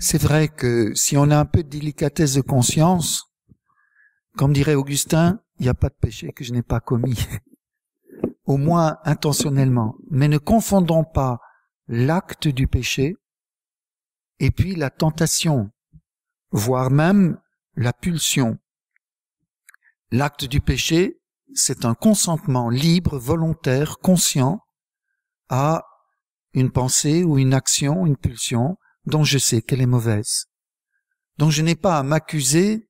c'est vrai que si on a un peu de délicatesse de conscience, comme dirait Augustin, il n'y a pas de péché que je n'ai pas commis, au moins intentionnellement. Mais ne confondons pas l'acte du péché et puis la tentation, voire même la pulsion. L'acte du péché, c'est un consentement libre, volontaire, conscient à une pensée ou une action, une pulsion, dont je sais qu'elle est mauvaise. dont je n'ai pas à m'accuser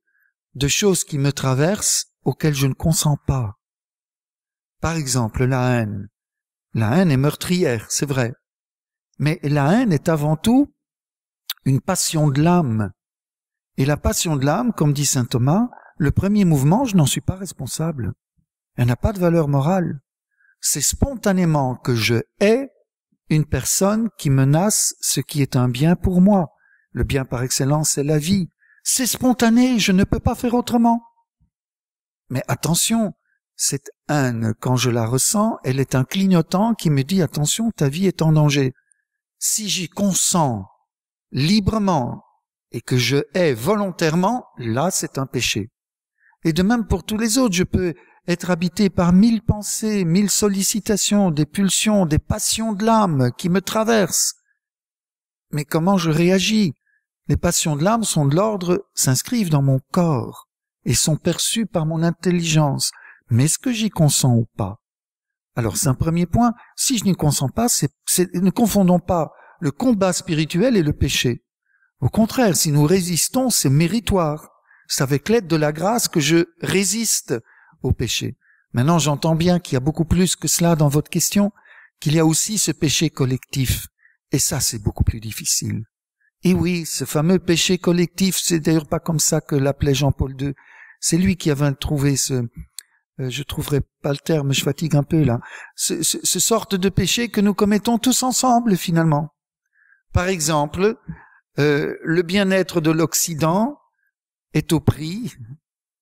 de choses qui me traversent auxquelles je ne consens pas. Par exemple, la haine. La haine est meurtrière, c'est vrai. Mais la haine est avant tout une passion de l'âme. Et la passion de l'âme, comme dit saint Thomas, le premier mouvement, je n'en suis pas responsable. Elle n'a pas de valeur morale. C'est spontanément que je hais une personne qui menace ce qui est un bien pour moi. Le bien par excellence, c'est la vie. C'est spontané, je ne peux pas faire autrement. Mais attention, cette haine, quand je la ressens, elle est un clignotant qui me dit attention, ta vie est en danger. Si j'y consens librement et que je hais volontairement, là c'est un péché. Et de même pour tous les autres, je peux être habité par mille pensées, mille sollicitations, des pulsions, des passions de l'âme qui me traversent. Mais comment je réagis Les passions de l'âme sont de l'ordre, s'inscrivent dans mon corps et sont perçues par mon intelligence. Mais est-ce que j'y consens ou pas Alors c'est un premier point. Si je n'y consens pas, c'est ne confondons pas le combat spirituel et le péché. Au contraire, si nous résistons, c'est méritoire. C'est avec l'aide de la grâce que je résiste au péché. Maintenant, j'entends bien qu'il y a beaucoup plus que cela dans votre question, qu'il y a aussi ce péché collectif. Et ça, c'est beaucoup plus difficile. Et oui, ce fameux péché collectif, c'est d'ailleurs pas comme ça que l'appelait Jean-Paul II. C'est lui qui avait trouvé ce, euh, je trouverai pas le terme, je fatigue un peu là, ce, ce, sorte de péché que nous commettons tous ensemble finalement. Par exemple, euh, le bien-être de l'Occident est au prix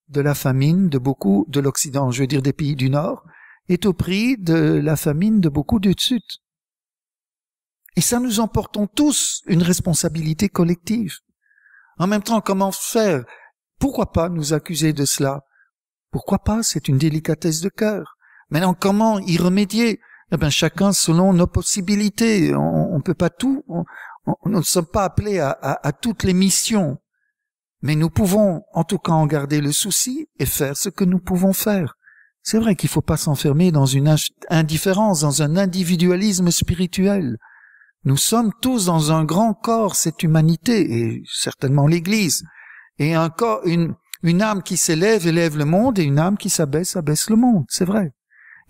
de la famine de beaucoup de l'Occident, je veux dire des pays du Nord, est au prix de la famine de beaucoup du Sud. Et ça, nous emportons tous une responsabilité collective. En même temps, comment faire Pourquoi pas nous accuser de cela Pourquoi pas C'est une délicatesse de cœur. Maintenant, comment y remédier Eh bien, chacun selon nos possibilités. On ne peut pas tout. On, nous ne sommes pas appelés à toutes les missions. Mais nous pouvons en tout cas en garder le souci et faire ce que nous pouvons faire. C'est vrai qu'il ne faut pas s'enfermer dans une indifférence, dans un individualisme spirituel. Nous sommes tous dans un grand corps, cette humanité, et certainement l'Église, et un corps, une, une âme qui s'élève élève le monde, et une âme qui s'abaisse abaisse le monde, c'est vrai.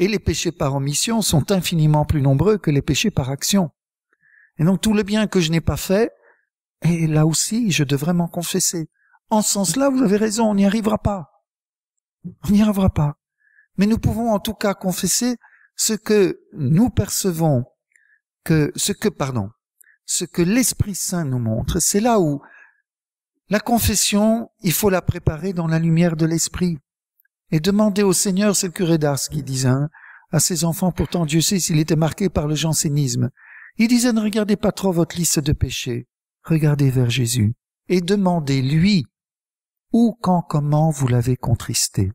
Et les péchés par omission sont infiniment plus nombreux que les péchés par action. Et donc tout le bien que je n'ai pas fait, et là aussi je devrais m'en confesser. En ce sens-là, vous avez raison, on n'y arrivera pas. On n'y arrivera pas. Mais nous pouvons en tout cas confesser ce que nous percevons, que ce que, pardon, ce que l'Esprit Saint nous montre. C'est là où la confession, il faut la préparer dans la lumière de l'Esprit. Et demander au Seigneur, c'est le curé d'Ars qui disait hein, à ses enfants, pourtant Dieu sait s'il était marqué par le jansénisme. Il disait ne regardez pas trop votre liste de péchés, regardez vers Jésus et demandez lui où, quand, comment vous l'avez contristé.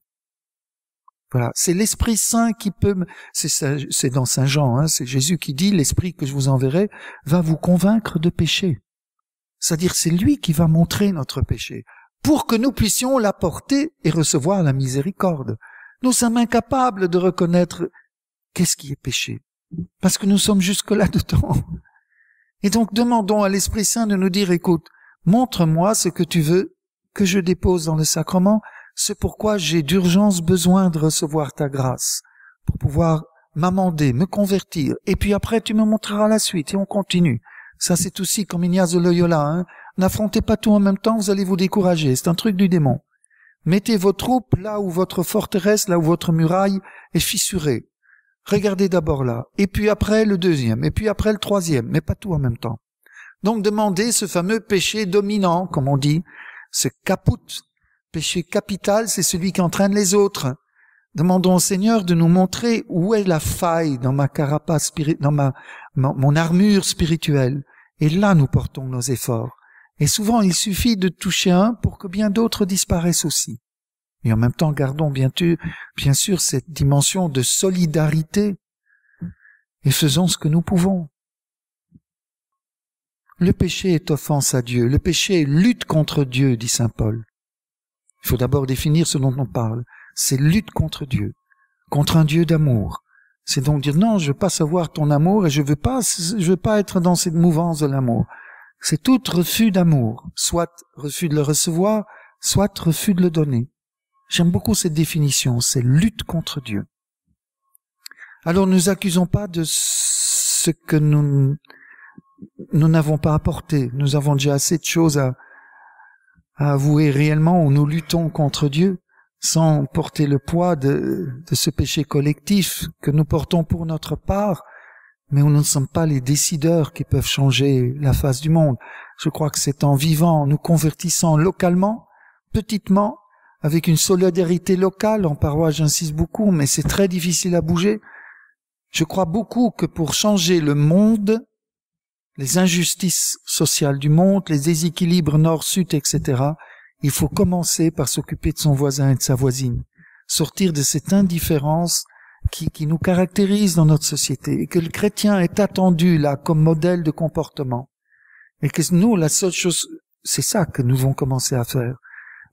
Voilà, c'est l'Esprit Saint qui peut, c'est dans Saint Jean, hein, c'est Jésus qui dit, l'Esprit que je vous enverrai va vous convaincre de péché. C'est-à-dire c'est lui qui va montrer notre péché, pour que nous puissions l'apporter et recevoir la miséricorde. Nous sommes incapables de reconnaître qu'est-ce qui est péché, parce que nous sommes jusque-là dedans. Et donc demandons à l'Esprit Saint de nous dire, écoute, montre-moi ce que tu veux que je dépose dans le sacrement, c'est pourquoi j'ai d'urgence besoin de recevoir ta grâce, pour pouvoir m'amender, me convertir, et puis après tu me montreras la suite, et on continue. Ça c'est aussi comme Ignace de Loyola, hein. n'affrontez pas tout en même temps, vous allez vous décourager, c'est un truc du démon. Mettez vos troupes là où votre forteresse, là où votre muraille est fissurée. Regardez d'abord là, et puis après le deuxième, et puis après le troisième, mais pas tout en même temps. Donc demandez ce fameux péché dominant, comme on dit, ce caput. Péché capital, c'est celui qui entraîne les autres. Demandons au Seigneur de nous montrer où est la faille dans ma carapace dans ma, mon armure spirituelle. Et là, nous portons nos efforts. Et souvent, il suffit de toucher un pour que bien d'autres disparaissent aussi. Et en même temps, gardons bien, bien sûr cette dimension de solidarité et faisons ce que nous pouvons. Le péché est offense à Dieu, le péché est lutte contre Dieu, dit Saint Paul. Il faut d'abord définir ce dont on parle. C'est lutte contre Dieu, contre un Dieu d'amour. C'est donc dire non, je veux pas savoir ton amour et je veux pas, je veux pas être dans cette mouvance de l'amour. C'est tout refus d'amour, soit refus de le recevoir, soit refus de le donner. J'aime beaucoup cette définition, c'est lutte contre Dieu. Alors ne nous accusons pas de ce que nous nous n'avons pas apporté. Nous avons déjà assez de choses à, avouer réellement où nous luttons contre Dieu sans porter le poids de, de ce péché collectif que nous portons pour notre part, mais où nous ne sommes pas les décideurs qui peuvent changer la face du monde. Je crois que c'est en vivant, nous convertissant localement, petitement, avec une solidarité locale, en paroisse j'insiste beaucoup, mais c'est très difficile à bouger. Je crois beaucoup que pour changer le monde, les injustices sociales du monde, les déséquilibres nord-sud, etc., il faut commencer par s'occuper de son voisin et de sa voisine, sortir de cette indifférence qui, qui nous caractérise dans notre société, et que le chrétien est attendu là comme modèle de comportement. Et que nous, la seule chose, c'est ça que nous vont commencer à faire.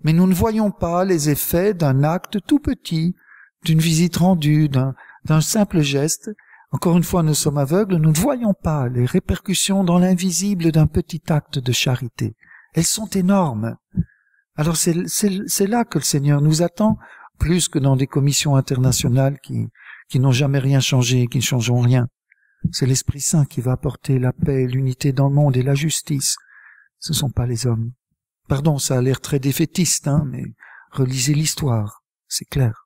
Mais nous ne voyons pas les effets d'un acte tout petit, d'une visite rendue, d'un simple geste, encore une fois, nous sommes aveugles, nous ne voyons pas les répercussions dans l'invisible d'un petit acte de charité. Elles sont énormes. Alors c'est là que le Seigneur nous attend, plus que dans des commissions internationales qui, qui n'ont jamais rien changé et qui ne changeront rien. C'est l'Esprit Saint qui va apporter la paix, l'unité dans le monde et la justice. Ce ne sont pas les hommes. Pardon, ça a l'air très défaitiste, hein, mais relisez l'histoire, c'est clair.